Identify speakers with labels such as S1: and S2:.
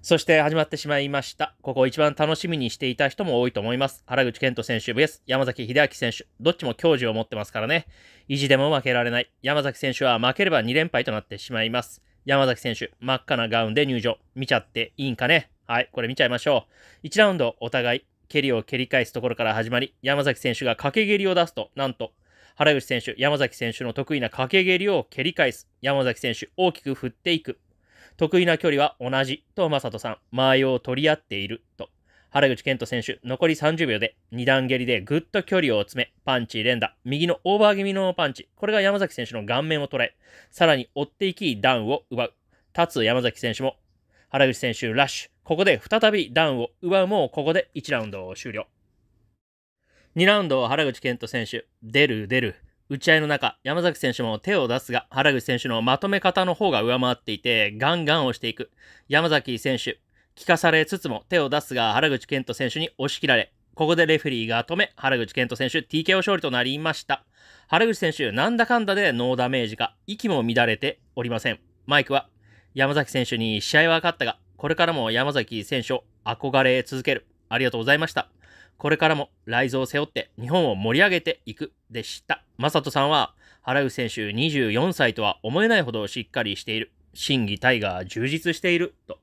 S1: そして始まってしまいました。ここ一番楽しみにしていた人も多いと思います。原口健人選手 VS 山崎秀明選手。どっちも矜持を持ってますからね。意地でも負けられない。山崎選手は負ければ2連敗となってしまいます。山崎選手、真っ赤なガウンで入場。見ちゃっていいんかねはい、これ見ちゃいましょう。1ラウンドお互い、蹴りを蹴り返すところから始まり、山崎選手が掛け蹴りを出すと、なんと、原口選手、山崎選手の得意な掛け蹴りを蹴り返す。山崎選手、大きく振っていく。得意な距離は同じと正人さん、間合いを取り合っていると。原口健人選手、残り30秒で2段蹴りでぐっと距離を詰め、パンチ連打、右のオーバー気味のパンチ、これが山崎選手の顔面を捉え、さらに追っていきダウンを奪う。立つ山崎選手も、原口選手ラッシュ、ここで再びダウンを奪うも、ここで1ラウンド終了。2ラウンド、原口健人選手、出る出る、打ち合いの中、山崎選手も手を出すが、原口選手のまとめ方の方が上回っていて、ガンガン押していく。山崎選手、聞かされつつも手を出すが、原口健人選手に押し切られ、ここでレフェリーが止め、原口健人選手 TKO 勝利となりました。原口選手、なんだかんだでノーダメージか、息も乱れておりません。マイクは、山崎選手に試合は勝ったが、これからも山崎選手を憧れ続ける。ありがとうございました。これからもライズを背負って日本を盛り上げていくでした。マサトさんは、原口選手24歳とは思えないほどしっかりしている。審議タイガー充実している。と